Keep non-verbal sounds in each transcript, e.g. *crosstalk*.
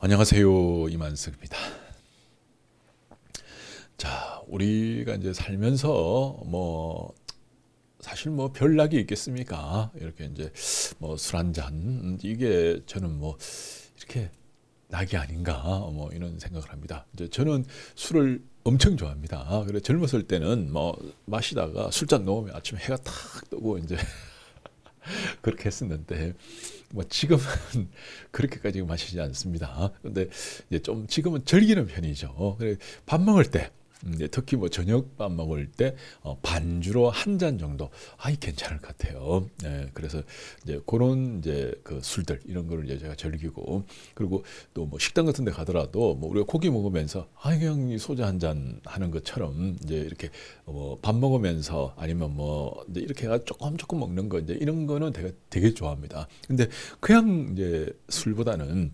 안녕하세요 이만석입니다. 자 우리가 이제 살면서 뭐 사실 뭐 별락이 있겠습니까? 이렇게 이제 뭐 술 한잔 이게 저는 뭐 이렇게 낙이 아닌가 뭐 이런 생각을 합니다. 이제 저는 술을 엄청 좋아합니다. 그래 젊었을 때는 뭐 마시다가 술잔 놓으면 아침에 해가 탁 뜨고 이제 *laughs* *laughs* 그렇게 했었는데 뭐 지금은 *laughs* 그렇게까지 마시지 않습니다. 근데 이제 좀 지금은 즐기는 편이죠. 밥 먹을 때 이제 특히 뭐 저녁밥 먹을 때 어, 반주로 한 잔 정도 아이 괜찮을 것 같아요. 네, 그래서 이제 그런 이제 그 술들 이런 거를 이제 제가 즐기고 그리고 또 뭐 식당 같은 데 가더라도 뭐 우리가 고기 먹으면서 아이 그냥 소주 한 잔 하는 것처럼 이제 이렇게 뭐 밥 먹으면서 아니면 뭐 이제 이렇게 해가 조금 조금 먹는 거 이제 이런 거는 되게 되게 좋아합니다. 근데 그냥 이제 술보다는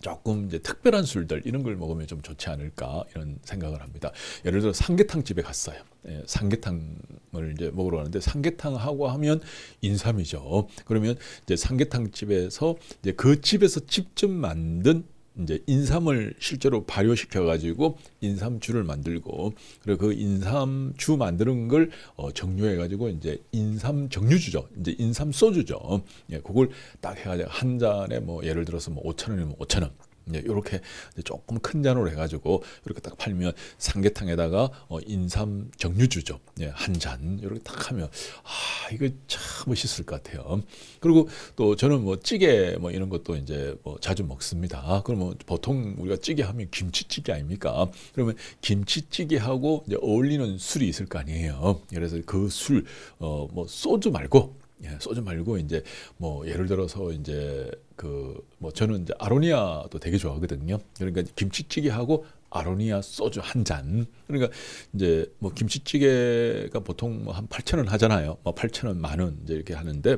조금 이제 특별한 술들 이런 걸 먹으면 좀 좋지 않을까 이런 생각을 합니다. 예를 들어 삼계탕 집에 갔어요. 예, 삼계탕을 이제 먹으러 가는데 삼계탕하고 하면 인삼이죠. 그러면 이제 삼계탕 집에서 이제 그 집에서 직접 만든 이제 인삼을 실제로 발효시켜 가지고 인삼주를 만들고 그리고 그 인삼주 만드는 걸 어, 정류해 가지고 이제 인삼 정류주죠. 이제 인삼 소주죠. 예, 그걸 딱 해가지고 한 잔에 뭐 예를 들어서 뭐 5천 원이면 5천 원. 이렇게 예, 조금 큰 잔으로 해가지고 이렇게 딱 팔면 삼계탕에다가 어, 인삼 정류주죠. 예, 한잔 이렇게 딱 하면 아 이거 참 멋있을 것 같아요. 그리고 또 저는 뭐 찌개 뭐 이런 것도 이제 뭐 자주 먹습니다. 아, 그러면 뭐 보통 우리가 찌개 하면 김치찌개 아닙니까? 그러면 김치찌개하고 어울리는 술이 있을 거 아니에요. 그래서 그 술 어 뭐 소주 말고 예, 소주 말고 이제 뭐 예를 들어서 이제 그 뭐 저는 이제 아로니아도 되게 좋아하거든요. 그러니까 김치찌개하고 아로니아 소주 한 잔. 그러니까 이제 뭐 김치찌개가 보통 뭐 한 8천 원 하잖아요. 뭐 8천 원, 만 원 이제 이렇게 하는데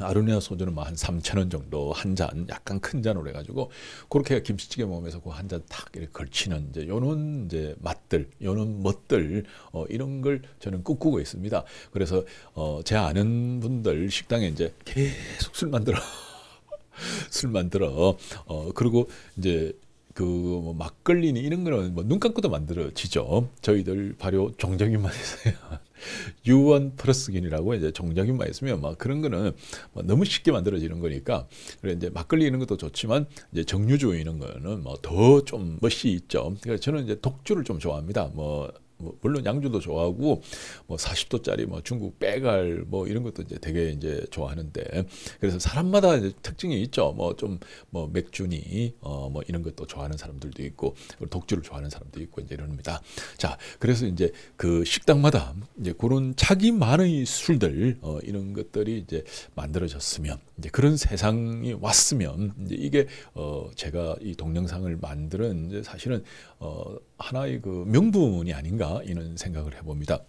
아르네아 소주는 뭐한3천원 정도 한 잔, 약간 큰 잔으로 해가지고, 그렇게 김치찌개 먹으면서 그 한 잔 탁 이렇게 걸치는 이제 요런 이제 맛들, 요런 멋들, 어, 이런 걸 저는 꿈꾸고 있습니다. 그래서, 어, 제 아는 분들 식당에 이제 계속 술 만들어. *laughs* 술 만들어. 어, 그리고 이제 그뭐 막걸리니 이런 거는 뭐눈 감고도 만들어지죠. 저희들 발효 종정인만 있어요. *laughs* 유원 프러스긴이라고 이제 종정인만 있으면 막 그런 거는 뭐 너무 쉽게 만들어지는 거니까 그래 이제 막걸리 이런 것도 좋지만 이제 정류주 이런 거는 뭐더 좀 멋이 있죠. 그래서 그러니까 저는 이제 독주를 좀 좋아합니다. 뭐뭐 물론 양주도 좋아하고 뭐 40도짜리 뭐 중국 빼갈 뭐 이런 것도 이제 되게 이제 좋아하는데 그래서 사람마다 이제 특징이 있죠. 뭐좀뭐 뭐 맥주니 어뭐 이런 것도 좋아하는 사람들도 있고 독주를 좋아하는 사람도 있고 이제 이럽니다. 자, 그래서 이제 그 식당마다 이제 그런 차기만의 술들 어 이런 것들이 이제 만들어졌으면 이제 그런 세상이 왔으면 이제 이게 어 제가 이 동영상을 만드는 이제 사실은 어 하나의 그 명분이 아닌가 이런 생각을 해봅니다.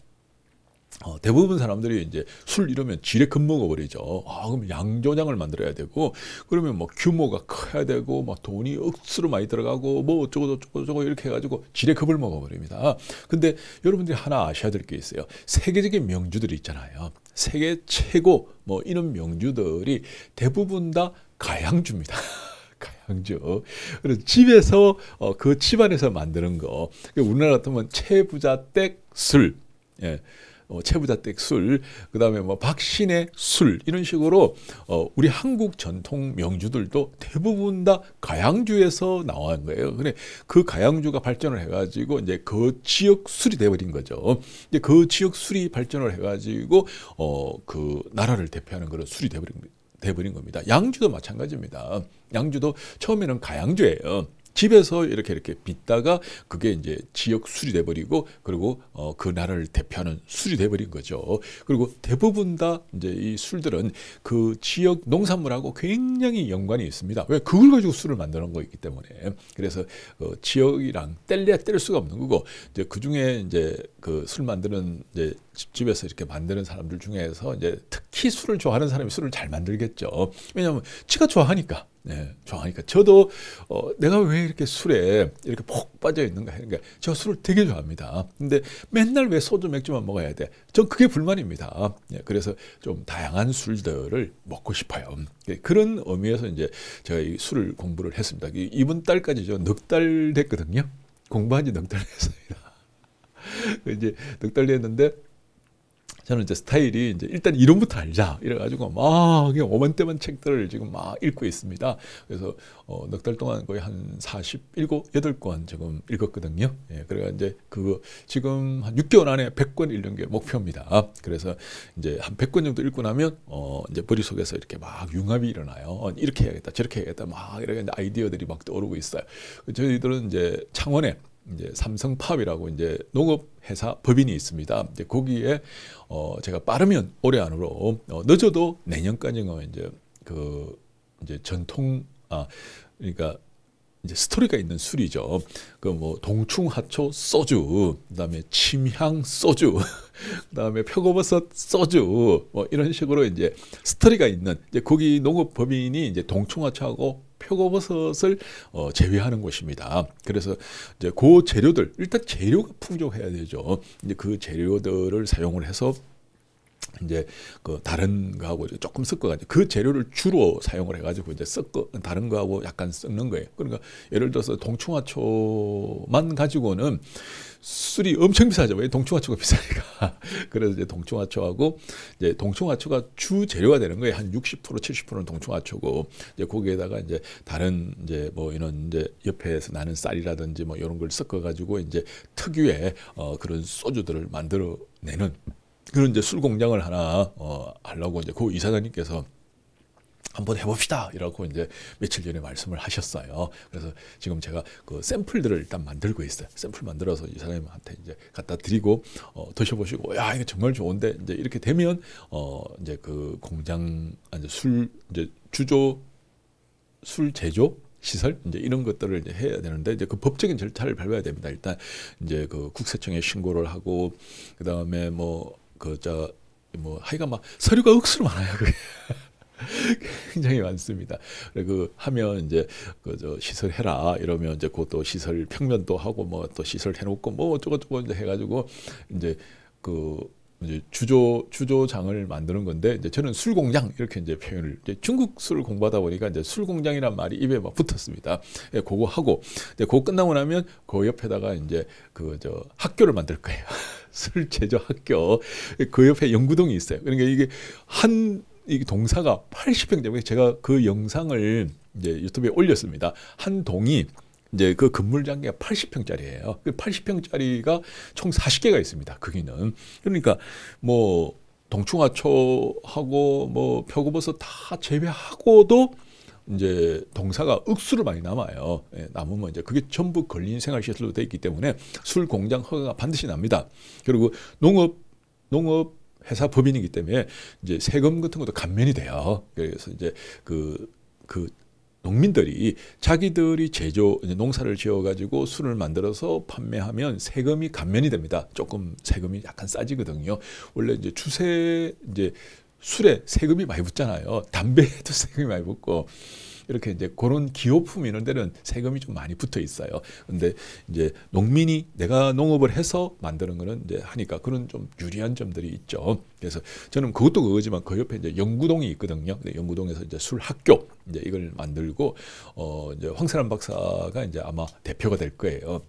어, 대부분 사람들이 이제 술 이러면 지레 겁먹어 버리죠. 아, 그럼 양조장을 만들어야 되고, 그러면 뭐 규모가 커야 되고, 뭐 돈이 억수로 많이 들어가고, 뭐 어쩌고 저쩌고 저쩌고 이렇게 해가지고 지레 겁을 먹어 버립니다. 근데 여러분들이 하나 아셔야 될 게 있어요. 세계적인 명주들이 있잖아요. 세계 최고 뭐 이런 명주들이 대부분 다 가양주입니다. *laughs* 가양주. 그래서 집에서 어, 그 집안에서 만드는 거. 우리나라 같으면 채부자 댁 술. 예. 어, 체부자댁 술, 그 다음에 뭐 박신의 술 이런 식으로 어, 우리 한국 전통 명주들도 대부분 다 가양주에서 나온 거예요. 근데 그 가양주가 발전을 해가지고 이제 그 지역 술이 되어버린 거죠. 이제 그 지역 술이 발전을 해가지고 어, 그 나라를 대표하는 그런 술이 돼버린, 돼버린 겁니다. 양주도 마찬가지입니다. 양주도 처음에는 가양주예요. 집에서 이렇게 이렇게 빚다가 그게 이제 지역 술이 돼버리고 그리고 어, 그 나라를 대표하는 술이 돼버린 거죠. 그리고 대부분 다 이제 이 술들은 그 지역 농산물하고 굉장히 연관이 있습니다. 왜 그걸 가지고 술을 만드는 거있기 때문에 그래서 어, 지역이랑 뗄래야 뗄 수가 없는 거고 이제 그 중에 이제 그 술 만드는 이제 집에서 이렇게 만드는 사람들 중에서 이제 특히 술을 좋아하는 사람이 술을 잘 만들겠죠. 왜냐하면 치가 좋아하니까. 네, 좋아하니까 저도 어, 내가 왜 이렇게 술에 이렇게 푹 빠져 있는가 그러니까 저 술을 되게 좋아합니다. 근데 맨날 왜 소주 맥주만 먹어야 돼? 전 그게 불만입니다. 네, 그래서 좀 다양한 술들을 먹고 싶어요. 네, 그런 의미에서 이제 제가 이 술을 공부를 했습니다. 이번 달까지 저넉달 됐거든요. 공부한 지 넉 달 됐습니다. *laughs* 그 이제 넉 달 됐는데 저는 이제 스타일이 이제 일단 이름부터 알자 이래가지고 막그 오만대만 책들을 지금 막 읽고 있습니다. 그래서 어, 넉 달 동안 거의 한 47, 8권 지금 읽었거든요. 예, 그래가 이제 그거 지금 한 6개월 안에 100권 읽는 게 목표입니다. 그래서 이제 한 100권 정도 읽고 나면 어, 이제 머릿속에서 이렇게 막 융합이 일어나요. 어, 이렇게 해야겠다, 저렇게 해야겠다 막 이렇게 이제 아이디어들이 막 떠오르고 있어요. 저희들은 이제 창원에 이제 삼성팝이라고 이제 농업 회사 법인이 있습니다. 이제 거기에 어 제가 빠르면 올해 안으로 어 늦어도 내년까지는 이제 그 이제 전통 아 그러니까 이제 스토리가 있는 술이죠. 그 뭐 동충하초 소주, 그다음에 침향 소주, *laughs* 그다음에 표고버섯 소주, 뭐 이런 식으로 이제 스토리가 있는 이제 거기 농업 법인이 이제 동충하초하고 표고버섯을 어, 제외하는 것입니다. 그래서 이제 그 재료들 일단 재료가 풍족해야 되죠. 이제 그 재료들을 사용을 해서 이제 그 다른 거하고 조금 섞어가지고 그 재료를 주로 사용을 해가지고 이제 섞어 다른 거하고 약간 섞는 거예요. 그러니까 예를 들어서 동충하초만 가지고는 술이 엄청 비싸죠. 왜 동충하초가 비싸니까. *laughs* 그래서 이제 동충하초하고 이제 동충하초가 주 재료가 되는 거예요. 한 60% 70%는 동충하초고 이제 거기에다가 이제 다른 이제 뭐 이런 이제 옆에서 나는 쌀이라든지 뭐 이런 걸 섞어가지고 이제 특유의 어 그런 소주들을 만들어 내는 그런 이제 술 공장을 하나 어 하려고 이제 그 이사장님께서 한번 해봅시다 이라고 이제 며칠 전에 말씀을 하셨어요. 그래서 지금 제가 그 샘플들을 일단 만들고 있어요. 샘플 만들어서 이사장님한테 이제 갖다 드리고 어, 드셔보시고 야 이거 정말 좋은데 이제 이렇게 되면 어 이제 그 공장 아, 이제 술 이제 주조 술 제조 시설 이제 이런 것들을 이제 해야 되는데 이제 그 법적인 절차를 밟아야 됩니다. 일단 이제 그 국세청에 신고를 하고 그 다음에 뭐 그저뭐 하여간 막 서류가 억수로 많아요. 그게. *laughs* 굉장히 많습니다. 그 하면 이제 그저 시설 해라 이러면 이제 그것도 시설 평면도 하고 뭐 또 시설 해놓고 뭐 어쩌고저쩌고 이제 해가지고 이제 그 이제 주조 주조장을 만드는 건데 이제 저는 술 공장 이렇게 이제 표현을 이제 중국 술 공부하다 보니까 이제 술 공장이란 말이 입에 막 붙었습니다. 예, 그거 하고 이제 그거 끝나고 나면 그 옆에다가 이제 그저 학교를 만들 거예요. *laughs* 술 제조 학교 그 옆에 연구동이 있어요. 그러니까 이게 한이 동사가 80평 되면 제가 그 영상을 이제 유튜브에 올렸습니다. 한 동이 이제 그 건물 단계가 80평짜리예요. 그 80평짜리가 총 40개가 있습니다. 거기는 그러니까 뭐 동충하초하고 뭐 표고버섯 다 제외하고도 이제 동사가 억수로 많이 남아요. 예, 남으면 이제 그게 전부 걸린 생활시설로 되어 있기 때문에 술 공장 허가가 반드시 납니다. 그리고 농업 농업 회사 법인이기 때문에 이제 세금 같은 것도 감면이 돼요. 그래서 이제 그그 그 농민들이 자기들이 제조 농사를 지어가지고 술을 만들어서 판매하면 세금이 감면이 됩니다. 조금 세금이 약간 싸지거든요. 원래 이제 추세 이제 술에 세금이 많이 붙잖아요. 담배에도 *laughs* 세금이 많이 붙고 이렇게 이제 그런 기호품 이런 데는 세금이 좀 많이 붙어 있어요. 근데 이제 농민이 내가 농업을 해서 만드는 거는 이제 하니까 그런 좀 유리한 점들이 있죠. 그래서 저는 그것도 그거지만 그 옆에 이제 영구동이 있거든요. 영구동에서 이제 술 학교 이제 이걸 만들고 어 이제 황세란 박사가 이제 아마 대표가 될 거예요.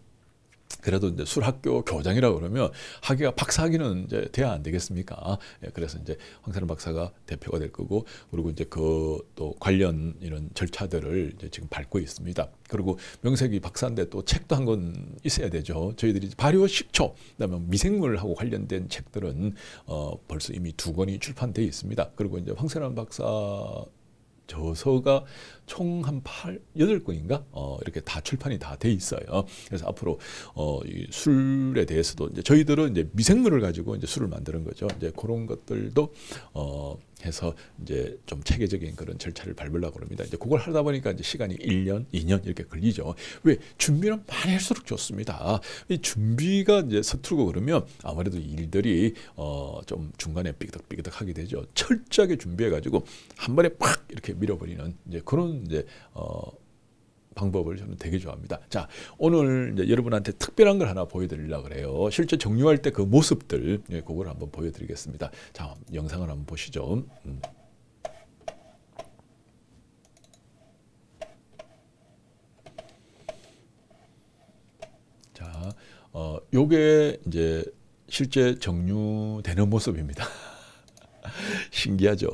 그래도 이제 술학교 교장이라 고 그러면 학위가 박사학위는 이제 돼야 안 되겠습니까? 예, 그래서 이제 황사람 박사가 대표가 될 거고 그리고 이제 그 또 관련 이런 절차들을 이제 지금 밟고 있습니다. 그리고 명색이 박사인데 또 책도 한 권 있어야 되죠. 저희들이 발효 식초 그다음에 미생물하고 관련된 책들은 어 벌써 이미 두 권이 출판돼 있습니다. 그리고 이제 황세란 박사 저서가 총 한 8, 8권인가? 어, 이렇게 다 출판이 다 돼 있어요. 그래서 앞으로 어, 술에 대해서도 이제 저희들은 이제 미생물을 가지고 이제 술을 만드는 거죠. 이제 그런 것들도 어, 해서 이제 좀 체계적인 그런 절차를 밟으려고 합니다. 이제 그걸 하다 보니까 이제 시간이 1년, 2년 이렇게 걸리죠. 왜? 준비는 많이 할수록 좋습니다. 이 준비가 이제 서툴고 그러면 아무래도 일들이 어, 좀 중간에 삐그덕삐그덕하게 되죠. 철저하게 준비해 가지고 한 번에 팍 이렇게 밀어버리는 이제 그런 이제 어 방법을 저는 되게 좋아합니다. 자, 오늘 여러분한테 특별한 걸 하나 보여드리려 그래요. 실제 정류할 때 그 모습들, 예, 그걸 한번 보여드리겠습니다. 자, 영상을 한번 보시죠. 음. 자, 어, 요게 이제 실제 정류되는 모습입니다. *laughs* 신기하죠.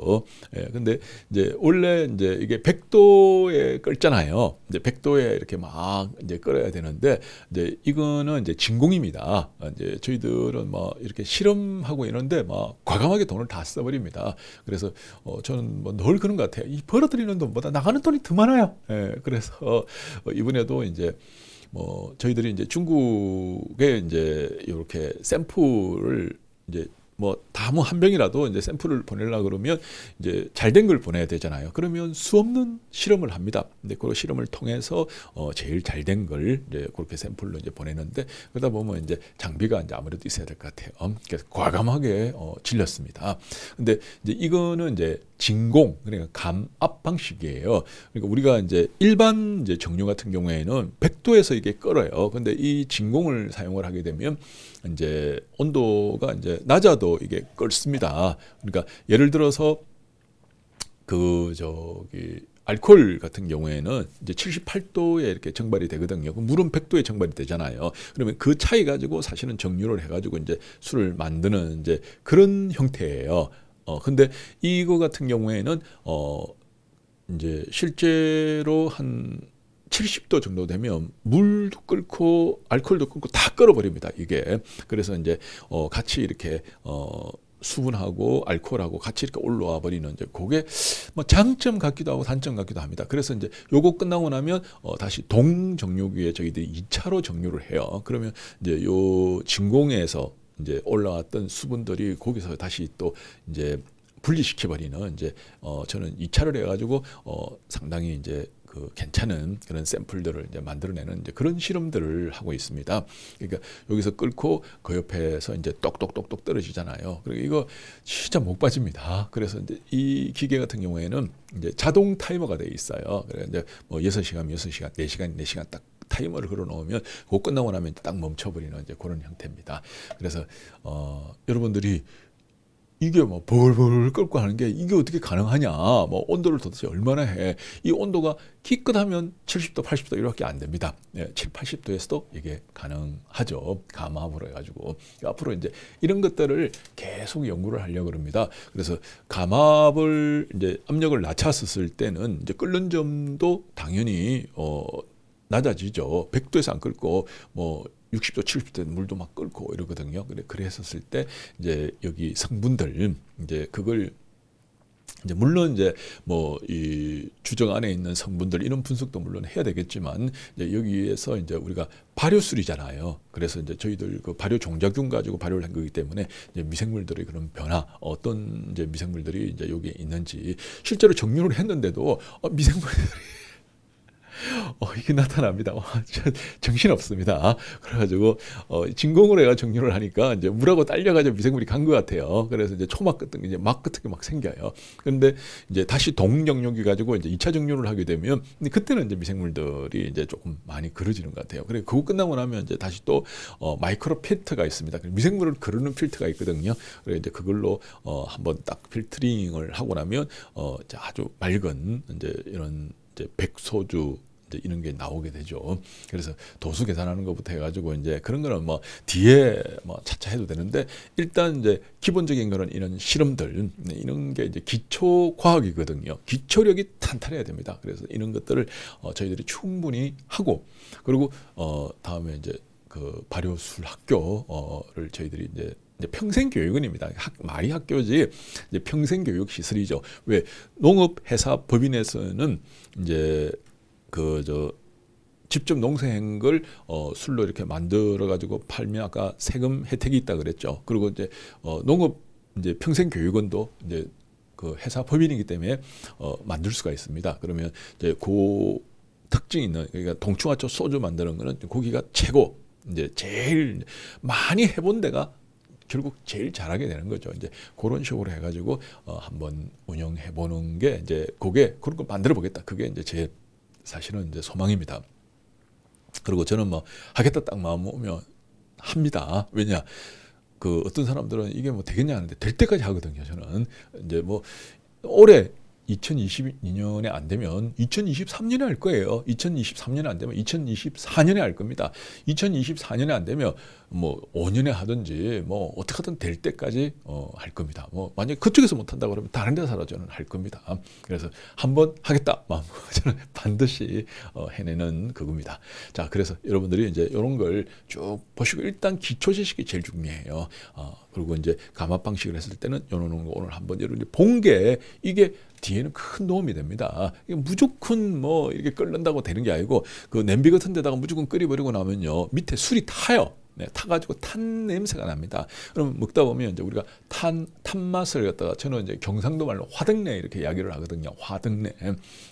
예, 근데 이제 원래 이제 이게 백도에 끓잖아요. 이제 백도에 이렇게 막 이제 끓여야 되는데 이제 이거는 이제 진공입니다. 이제 저희들은 막 뭐 이렇게 실험하고 이런데 막 과감하게 돈을 다 써버립니다. 그래서 어, 저는 뭐늘 그런 것 같아요. 이 벌어들이는 돈보다 나가는 돈이 더 많아요. 예, 그래서 어, 이번에도 이제 뭐 저희들이 이제 중국에 이제 이렇게 샘플을 이제 뭐다뭐한 병이라도 이제 샘플을 보내려 그러면 이제 잘 된 걸 보내야 되잖아요. 그러면 수없는 실험을 합니다. 근데 그 실험을 통해서 어 제일 잘 된 걸 이제 그렇게 샘플로 이제 보내는데 그러다 보면 이제 장비가 이제 아무래도 있어야 될 것 같아요. 그래서 과감하게 어 질렸습니다. 근데 이제 이거는 이제 진공 그러니까 감압 방식이에요. 그러니까 우리가 이제 일반 이제 정류 같은 경우에는 100도에서 이게 끓어요. 근데 이 진공을 사용을 하게 되면 이제 온도가 이제 낮아도 이게 끓습니다. 그러니까 예를 들어서 그 저기 알코올 같은 경우에는 이제 78도에 이렇게 정발이 되거든요. 물은 100도에 정발이 되잖아요. 그러면 그 차이 가지고 사실은 정류를 해가지고 이제 술을 만드는 이제 그런 형태예요. 어 근데 이거 같은 경우에는 어 이제 실제로 한 70도 정도 되면 물도 끓고 알코올도 끓고 다 끓어버립니다. 이게 그래서 이제 어 같이 이렇게 어 수분하고 알코올하고 같이 이렇게 올라와 버리는 이제 그게 뭐 장점 같기도 하고 단점 같기도 합니다. 그래서 이제 요거 끝나고 나면 어 다시 동정류기에 저희들이 2차로 정류를 해요. 그러면 이제 요 진공에서 이제 올라왔던 수분들이 거기서 다시 또 이제 분리시켜버리는 이제 어 저는 이차를 해가지고 어 상당히 이제 그 괜찮은 그런 샘플들을 이제 만들어내는 이제 그런 실험들을 하고 있습니다. 그러니까 여기서 끓고 그 옆에서 이제 똑똑똑똑 떨어지잖아요. 그리고 이거 진짜 못 빠집니다. 그래서 이제 이 기계 같은 경우에는 이제 자동 타이머가 되 있어요. 그래서 이제 뭐 6시간, 6시간, 4시간, 4시간 딱 타이머를 걸어 놓으면 그거 끝나고 나면 딱 멈춰버리는 이제 그런 형태입니다. 그래서 어, 여러분들이 이게 뭐 벌벌 끓고 하는 게 이게 어떻게 가능하냐 뭐 온도를 도대체 얼마나 해이 온도가 기끗하면 70도 80도 이렇게 안 됩니다 예, 7, 80도에서도 이게 가능하죠 감압으로 해가지고 앞으로 이제 이런 것들을 계속 연구를 하려고 합니다 그래서 감압을 이제 압력을 낮췄을 때는 이제 끓는 점도 당연히 어 낮아지죠. 100도에서 안 끓고 뭐 60도, 70도 물도 막 끓고 이러거든요. 그래 그랬었을 때 이제 여기 성분들 이제 그걸 이제 물론 이제 뭐 이 주정 안에 있는 성분들 이런 분석도 물론 해야 되겠지만 이제 여기에서 이제 우리가 발효술이잖아요. 그래서 이제 저희들 그 발효 종자균 가지고 발효를 한 거기 때문에 이제 미생물들의 그런 변화 어떤 이제 미생물들이 이제 여기에 있는지 실제로 정류를 했는데도 어, 미생물들이 어, 이게 나타납니다. 와, 정신 없습니다. 그래가지고 어, 진공으로 해가 정류를 하니까 이제 물하고 딸려가지고 미생물이 간 것 같아요. 그래서 이제 초막 같은 이제 막 같은 게막 생겨요. 그런데 이제 다시 동정류기 가지고 이제 2차 정류를 하게 되면 근데 그때는 이제 미생물들이 이제 조금 많이 그려지는것 같아요. 그래 그거 끝나고 나면 이제 다시 또 어, 마이크로 필터가 있습니다. 미생물을 그르는 필터가 있거든요. 그래 이제 그걸로 어, 한번 딱 필터링을 하고 나면 어, 이제 아주 맑은 이제 이런 이제 백소주 이런 게 나오게 되죠. 그래서 도수 계산하는 것부터 해가지고 이제 그런 거는 뭐 뒤에 뭐 차차 해도 되는데 일단 이제 기본적인 거는 이런 실험들 네, 이런 게 이제 기초 과학이거든요. 기초력이 탄탄해야 됩니다. 그래서 이런 것들을 어, 저희들이 충분히 하고 그리고 어, 다음에 이제 그 발효술 학교를 저희들이 이제 평생 교육원입니다. 학, 말이 학교지 이제 평생 교육 시설이죠. 왜 농업 회사 법인에서는 이제 그저 직접 농생을 사어 술로 이렇게 만들어 가지고 팔면 아까 세금 혜택이 있다 그랬죠. 그리고 이제 어 농업 이제 평생 교육원도 이제 그 회사 법인이기 때문에 어 만들 수가 있습니다. 그러면 이제 고 특징 있는 그러니까 동충하초 소주 만드는 거는 고기가 최고 이제 제일 많이 해본 데가 결국 제일 잘하게 되는 거죠. 이제 그런 식으로 해가지고 어, 한번 운영해 보는 게 이제 그게 그런 거 만들어 보겠다. 그게 이제 제 사실은 이제 소망입니다. 그리고 저는 뭐 하겠다 딱 마음 오면 합니다. 왜냐? 그 어떤 사람들은 이게 뭐 되겠냐 하는데 될 때까지 하거든요. 저는 이제 뭐 올해 2022년에 안 되면 2023년에 할 거예요. 2023년에 안 되면 2024년에 할 겁니다. 2024년에 안 되면 뭐 5년에 하든지 뭐 어떻게 하든 될 때까지 어, 할 겁니다. 뭐 만약 그쪽에서 못 한다 그러면 다른 데서라 저는 할 겁니다. 그래서 한번 하겠다 저는 *laughs* 반드시 어, 해내는 그겁니다. 자 그래서 여러분들이 이제 이런 걸 쭉 보시고 일단 기초 지식이 제일 중요해요. 어, 그리고 이제 감압 방식을 했을 때는 요놈은 오늘 한번 이런 본게 이게 뒤에는 큰 도움이 됩니다. 이게 무조건 뭐 이렇게 끓는다고 되는 게 아니고 그 냄비 같은 데다가 무조건 끓여버리고 나면요 밑에 술이 타요. 네, 타가지고 탄 냄새가 납니다. 그럼 먹다 보면 이제 우리가 탄, 탄 맛을 갖다가 저는 이제 경상도 말로 화등내 이렇게 이야기를 하거든요. 화등내.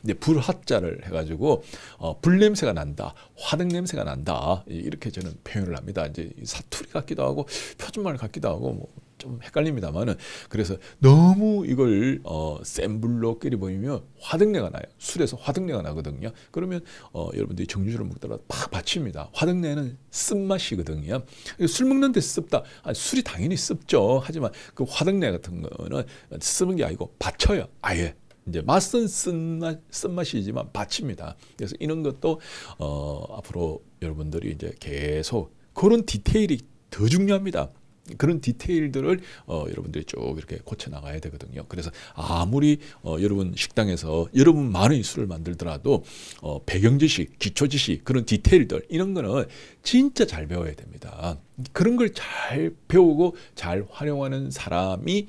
이제 불화자를 해가지고 어, 불 냄새가 난다, 화등 냄새가 난다 이렇게 저는 표현을 합니다. 이제 사투리 같기도 하고 표준말 같기도 하고 뭐좀 헷갈립니다만은 그래서 너무 이걸 어, 센 불로 끓여버리면 화등내가 나요. 술에서 화등내가 나거든요. 그러면 어, 여러분들이 정유주를 먹더라 팍 받칩니다. 화등내는 쓴맛이거든요. 술 먹는데 씁다. 아, 술이 당연히 씁죠. 하지만 그 화등내 같은 거는 쓰는 게 아니고 받쳐요. 아예. 이제 맛은 쓴맛, 쓴맛이지만 받칩니다. 그래서 이런 것도 어, 앞으로 여러분들이 이제 계속 그런 디테일이 더 중요합니다. 그런 디테일들을 어, 여러분들이 쭉 이렇게 고쳐 나가야 되거든요. 그래서 아무리 어, 여러분 식당에서 여러분 많은 술을 만들더라도 어, 배경 지식, 기초 지식 그런 디테일들 이런 거는 진짜 잘 배워야 됩니다. 그런 걸 잘 배우고 잘 활용하는 사람이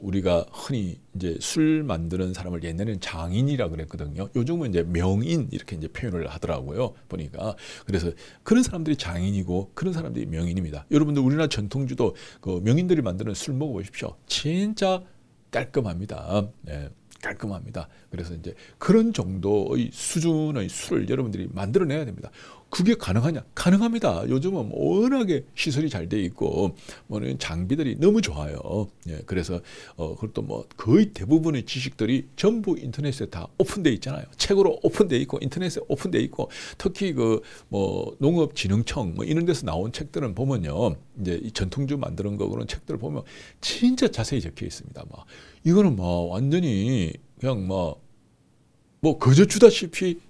우리가 흔히 이제 술 만드는 사람을 옛날에는 장인이라 그랬거든요. 요즘은 이제 명인 이렇게 이제 표현을 하더라고요. 보니까 그래서 그런 사람들이 장인이고 그런 사람들이 명인입니다. 여러분들 우리나라 전통주도 그 명인들이 만드는 술 먹어보십시오. 진짜 깔끔합니다. 네. 깔끔합니다. 그래서 이제 그런 정도의 수준의 술을 여러분들이 만들어내야 됩니다. 그게 가능하냐? 가능합니다. 요즘은 워낙에 시설이 잘 돼 있고 뭐는 장비들이 너무 좋아요. 예, 그래서 어 그것도 뭐 거의 대부분의 지식들이 전부 인터넷에 다 오픈돼 있잖아요. 책으로 오픈돼 있고 인터넷에 오픈돼 있고 특히 그 뭐 농업진흥청 뭐 이런 데서 나온 책들은 보면요. 이제 이 전통주 만드는 거 그런 책들을 보면 진짜 자세히 적혀 있습니다. 막 이거는 뭐 완전히 그냥 뭐뭐 거저 주다시피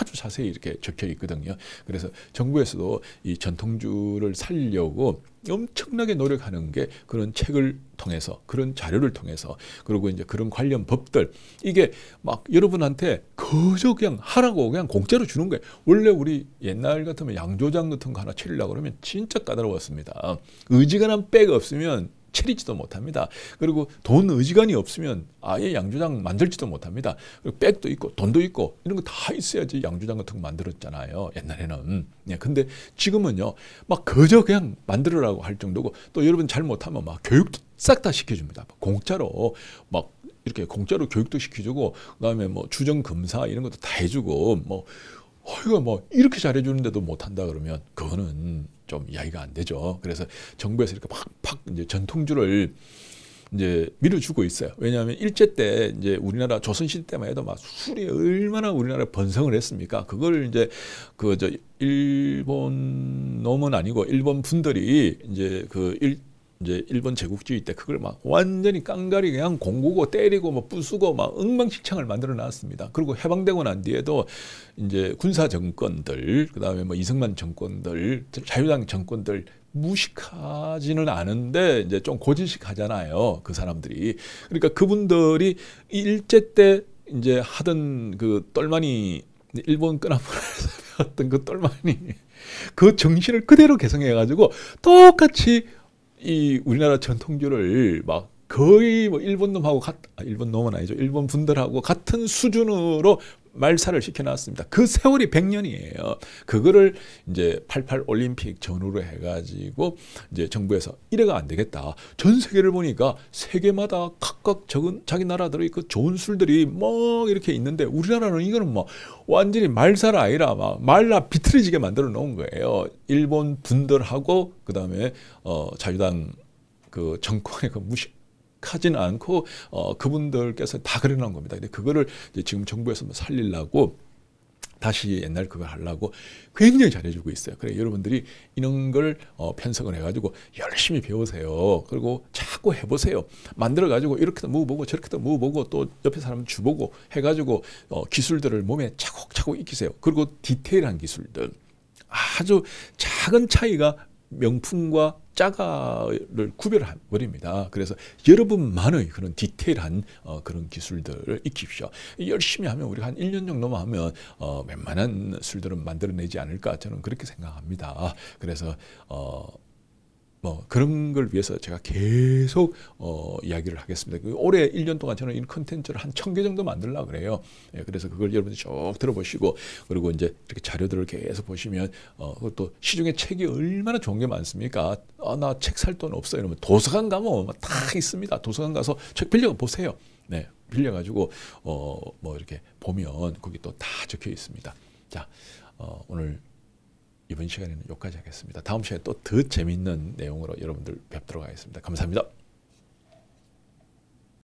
아주 자세히 이렇게 적혀 있거든요. 그래서 정부에서도 이 전통주를 살려고 엄청나게 노력하는 게 그런 책을 통해서 그런 자료를 통해서 그리고 이제 그런 관련 법들 이게 막 여러분한테 거저 그냥 하라고 그냥 공짜로 주는 거예요. 원래 우리 옛날 같으면 양조장 같은 거 하나 치려고 그러면 진짜 까다로웠습니다. 의지가 난 빼가 없으면 차리지도 못합니다. 그리고 돈 의지간이 없으면 아예 양조장 만들지도 못합니다. 백도 있고 돈도 있고 이런 거 다 있어야지 양조장 같은 거 만들었잖아요. 옛날에는. 예, 근데 지금은요. 막 그저 그냥 만들으라고 할 정도고 또 여러분 잘 못하면 막 교육도 싹 다 시켜줍니다. 공짜로 막 이렇게 공짜로 교육도 시켜주고 그다음에 뭐 주정 검사 이런 것도 다 해주고 뭐 어이거뭐 이렇게 잘해주는데도 못한다 그러면 그거는 좀 이야기가 안 되죠. 그래서 정부에서 이렇게 팍팍 이제 전통주를 이제 밀어주고 있어요. 왜냐하면 일제 때 이제 우리나라 조선시대 때만 해도 막 술이 얼마나 우리나라 번성을 했습니까? 그걸 이제 그 저 일본 놈은 아니고 일본 분들이 이제 그 일, 이제 일본 제국주의 때 그걸 막 완전히 깡가리 그냥 공구고 때리고 뭐 부수고 막 엉망진창을 만들어 놨습니다. 그리고 해방되고 난 뒤에도 이제 군사 정권들 그다음에 뭐 이승만 정권들 자유당 정권들 무식하지는 않은데 이제 좀 고지식하잖아요. 그 사람들이. 그러니까 그분들이 일제 때 이제 하던 그 똘마니 일본 끄나무라에서 배던그 똘마니 그 정신을 그대로 개성해 가지고 똑같이 이 우리나라 전통주를 막 거의 뭐 일본 놈하고 같, 아, 일본 놈은 아니죠. 일본 분들하고 같은 수준으로 말살을 시켜놨습니다. 그 세월이 100년이에요. 그거를 이제 88 올림픽 전후로 해가지고 이제 정부에서 이래가 안 되겠다. 전 세계를 보니까 세계마다 각각 적은 자기 나라들의 그 좋은 술들이 막 뭐 이렇게 있는데 우리나라는 이거는 뭐 완전히 말살 아니라 막 말라 비틀어지게 만들어 놓은 거예요. 일본 분들하고 그 다음에 어 자유당 그 정권의 그 무식 하지는 않고 어, 그분들께서 다 그려놓은 겁니다. 근데 그거를 지금 정부에서 뭐 살리려고 다시 옛날 그걸 하려고 굉장히 잘해주고 있어요. 그래 여러분들이 이런 걸 어, 편성을 해가지고 열심히 배우세요. 그리고 자꾸 해보세요. 만들어가지고 이렇게도 모보고 저렇게도 모보고또 옆에 사람 주보고 해가지고 어, 기술들을 몸에 차곡차곡 익히세요. 그리고 디테일한 기술들 아주 작은 차이가 명품과 짜가를 구별해 버립니다. 그래서 여러분만의 그런 디테일한 어, 그런 기술들을 익히십시오. 열심히 하면 우리가 한 1년 정도만 하면 어, 웬만한 술들은 만들어내지 않을까 저는 그렇게 생각합니다. 그래서 어, 뭐 그런 걸 위해서 제가 계속 어, 이야기를 하겠습니다. 그 올해 1년 동안 저는 이 컨텐츠를 한 천 개 정도 만들려 그래요. 예, 그래서 그걸 여러분들 쭉 들어보시고 그리고 이제 이렇게 자료들을 계속 보시면 어, 또 시중에 책이 얼마나 좋은 게 많습니까? 아, 나책 살 돈 없어 이러면 도서관 가면 뭐 다 있습니다. 도서관 가서 책 빌려 보세요. 네, 빌려가지고 어, 뭐 이렇게 보면 거기 또 다 적혀 있습니다. 자, 어, 오늘 이번 시간에는 여기까지 하겠습니다. 다음 시간에 또 더 재미있는 내용으로 여러분들 뵙도록 하겠습니다. 감사합니다.